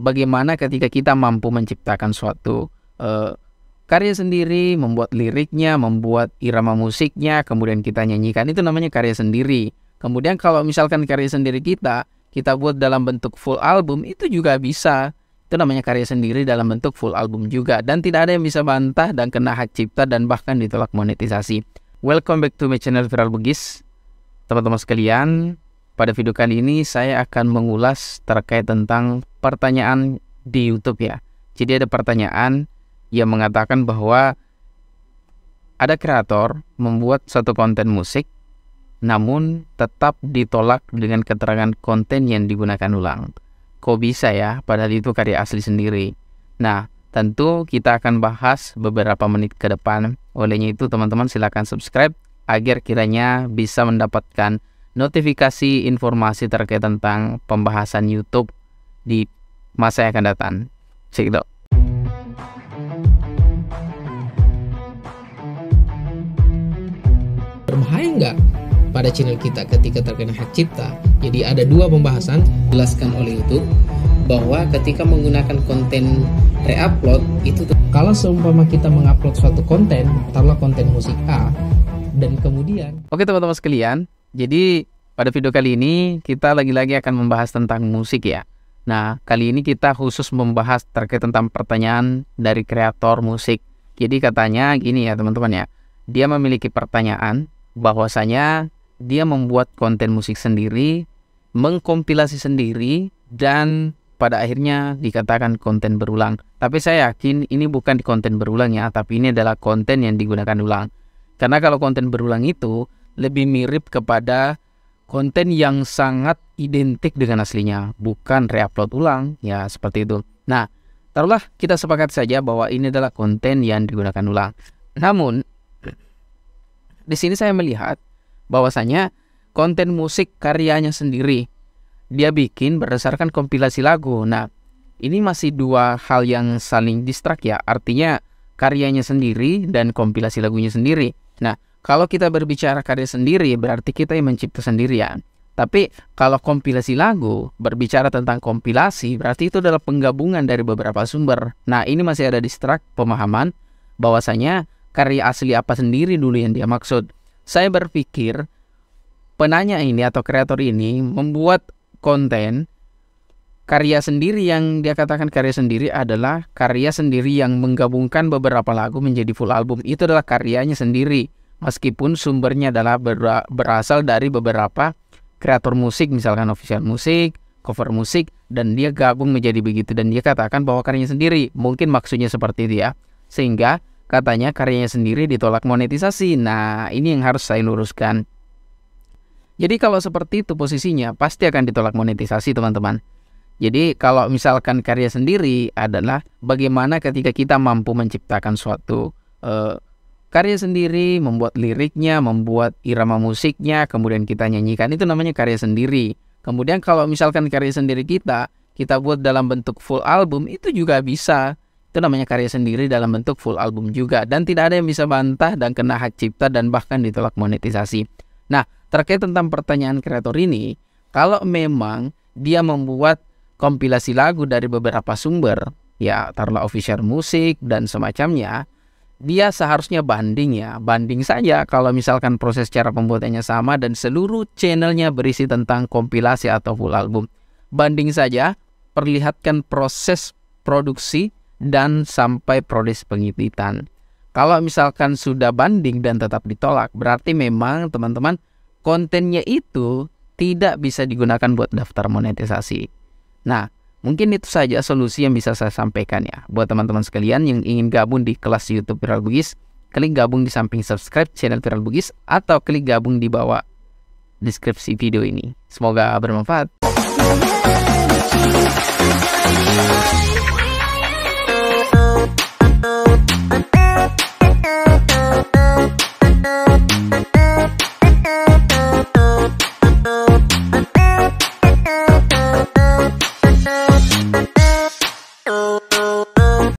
bagaimana ketika kita mampu menciptakan suatu uh, karya sendiri, membuat liriknya, membuat irama musiknya, kemudian kita nyanyikan itu namanya karya sendiri. Kemudian kalau misalkan karya sendiri kita, kita buat dalam bentuk full album itu juga bisa. Itu namanya karya sendiri dalam bentuk full album juga dan tidak ada yang bisa bantah dan kena hak cipta dan bahkan ditolak monetisasi. Welcome back to my channel Viral Bugis. Teman-teman sekalian, pada video kali ini saya akan mengulas terkait tentang pertanyaan di YouTube ya. Jadi ada pertanyaan yang mengatakan bahwa ada kreator membuat satu konten musik namun tetap ditolak dengan keterangan konten yang digunakan ulang. Kok bisa ya padahal itu karya asli sendiri. Nah, tentu kita akan bahas beberapa menit ke depan. Olehnya itu teman-teman silakan subscribe agar kiranya bisa mendapatkan notifikasi informasi terkait tentang pembahasan YouTube di masa yang akan datang. Cekidot. Berbahaya nggak pada channel kita ketika terkena hak cipta? Jadi ada dua pembahasan jelaskan oleh YouTube bahwa ketika menggunakan konten reupload itu kalau seumpama kita mengupload suatu konten, taruhlah konten musik A dan kemudian Oke teman-teman sekalian, jadi pada video kali ini kita lagi-lagi akan membahas tentang musik ya. Nah, kali ini kita khusus membahas terkait tentang pertanyaan dari kreator musik. Jadi katanya gini ya teman-teman ya. Dia memiliki pertanyaan bahwasanya dia membuat konten musik sendiri, mengkompilasi sendiri dan pada akhirnya dikatakan konten berulang. Tapi saya yakin ini bukan konten berulang ya, tapi ini adalah konten yang digunakan ulang. Karena kalau konten berulang itu lebih mirip kepada konten yang sangat identik dengan aslinya, bukan reupload ulang, ya seperti itu. Nah, taruhlah kita sepakat saja bahwa ini adalah konten yang digunakan ulang. Namun, di sini saya melihat bahwasanya konten musik karyanya sendiri dia bikin berdasarkan kompilasi lagu. Nah, ini masih dua hal yang saling distrak ya, artinya karyanya sendiri dan kompilasi lagunya sendiri. Nah, kalau kita berbicara karya sendiri, berarti kita yang mencipta sendirian. Tapi kalau kompilasi lagu, berbicara tentang kompilasi, berarti itu adalah penggabungan dari beberapa sumber. Nah, ini masih ada di pemahaman bahwasanya karya asli apa sendiri dulu yang dia maksud. Saya berpikir penanya ini atau kreator ini membuat konten karya sendiri yang dia katakan karya sendiri adalah karya sendiri yang menggabungkan beberapa lagu menjadi full album. Itu adalah karyanya sendiri meskipun sumbernya adalah berasal dari beberapa kreator musik misalkan official musik, cover musik dan dia gabung menjadi begitu dan dia katakan bahwa karyanya sendiri. Mungkin maksudnya seperti itu ya. Sehingga katanya karyanya sendiri ditolak monetisasi. Nah, ini yang harus saya luruskan. Jadi kalau seperti itu posisinya pasti akan ditolak monetisasi, teman-teman. Jadi kalau misalkan karya sendiri adalah bagaimana ketika kita mampu menciptakan suatu uh, karya sendiri, membuat liriknya, membuat irama musiknya, kemudian kita nyanyikan itu namanya karya sendiri. Kemudian kalau misalkan karya sendiri kita, kita buat dalam bentuk full album itu juga bisa. Itu namanya karya sendiri dalam bentuk full album juga dan tidak ada yang bisa bantah dan kena hak cipta dan bahkan ditolak monetisasi. Nah, terkait tentang pertanyaan kreator ini, kalau memang dia membuat kompilasi lagu dari beberapa sumber, ya taruhlah official musik dan semacamnya, dia seharusnya banding ya banding saja kalau misalkan proses cara pembuatannya sama dan seluruh channelnya berisi tentang kompilasi atau full album banding saja perlihatkan proses produksi dan sampai proses pengititan kalau misalkan sudah banding dan tetap ditolak berarti memang teman-teman kontennya itu tidak bisa digunakan buat daftar monetisasi nah Mungkin itu saja solusi yang bisa saya sampaikan ya. Buat teman-teman sekalian yang ingin gabung di kelas YouTube Viral Bugis, klik gabung di samping subscribe channel Viral Bugis atau klik gabung di bawah deskripsi video ini. Semoga bermanfaat.